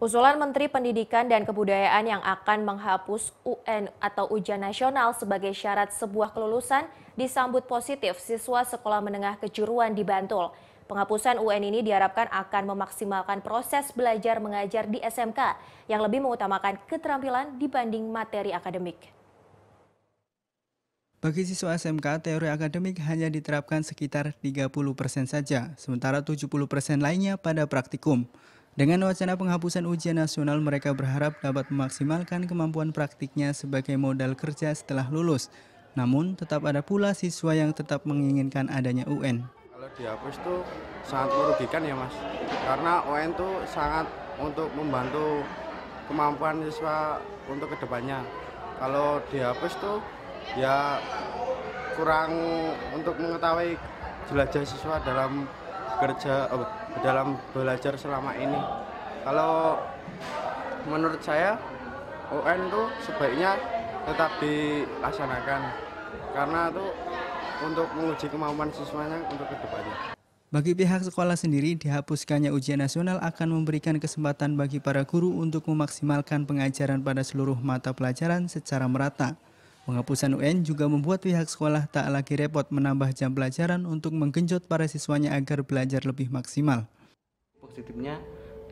Usulan Menteri Pendidikan dan Kebudayaan yang akan menghapus UN atau ujian nasional sebagai syarat sebuah kelulusan disambut positif siswa sekolah menengah kejuruan di Bantul. Penghapusan UN ini diharapkan akan memaksimalkan proses belajar mengajar di SMK yang lebih mengutamakan keterampilan dibanding materi akademik. Bagi siswa SMK, teori akademik hanya diterapkan sekitar 30 persen saja, sementara 70 persen lainnya pada praktikum. Dengan wacana penghapusan ujian nasional, mereka berharap dapat memaksimalkan kemampuan praktiknya sebagai modal kerja setelah lulus. Namun, tetap ada pula siswa yang tetap menginginkan adanya UN. Kalau dihapus tuh sangat merugikan ya mas, karena UN tuh sangat untuk membantu kemampuan siswa untuk kedepannya. Kalau dihapus tuh ya kurang untuk mengetahui jelajah siswa dalam kerja oh, dalam belajar selama ini kalau menurut saya UN tuh sebaiknya tetap dilaksanakan karena tuh untuk menguji kemampuan siswanya untuk kedepannya. Bagi pihak sekolah sendiri, dihapuskannya ujian nasional akan memberikan kesempatan bagi para guru untuk memaksimalkan pengajaran pada seluruh mata pelajaran secara merata. Penghapusan UN juga membuat pihak sekolah tak lagi repot menambah jam pelajaran untuk menggenjot para siswanya agar belajar lebih maksimal. Positifnya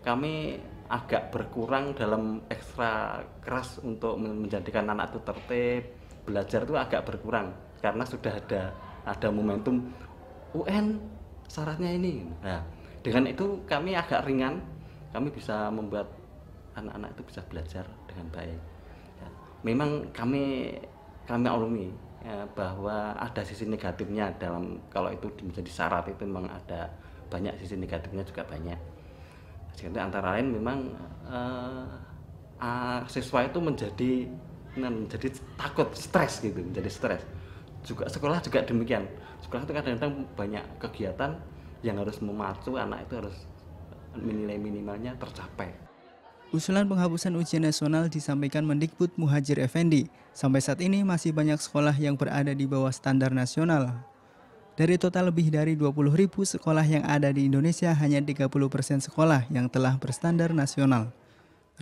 kami agak berkurang dalam ekstra keras untuk menjadikan anak itu tertib, belajar itu agak berkurang karena sudah ada ada momentum UN syaratnya ini. Nah, dengan itu kami agak ringan, kami bisa membuat anak-anak itu bisa belajar dengan baik. Ya, memang kami kami alumni ya, bahwa ada sisi negatifnya dalam kalau itu menjadi syarat itu memang ada banyak sisi negatifnya juga banyak. Jadi antara lain memang uh, uh, siswa itu menjadi nah, menjadi takut, stres gitu, menjadi stres. Juga sekolah juga demikian. Sekolah itu kadang-kadang banyak kegiatan yang harus memacu anak itu harus nilai minimalnya tercapai. Usulan penghapusan ujian nasional disampaikan Mendikbud Muhajir Effendi. Sampai saat ini masih banyak sekolah yang berada di bawah standar nasional. Dari total lebih dari 20 ribu sekolah yang ada di Indonesia, hanya 30 persen sekolah yang telah berstandar nasional.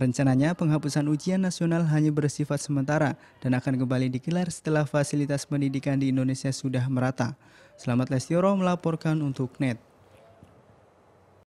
Rencananya penghapusan ujian nasional hanya bersifat sementara dan akan kembali dikelar setelah fasilitas pendidikan di Indonesia sudah merata. Selamat Lestioro melaporkan untuk NET.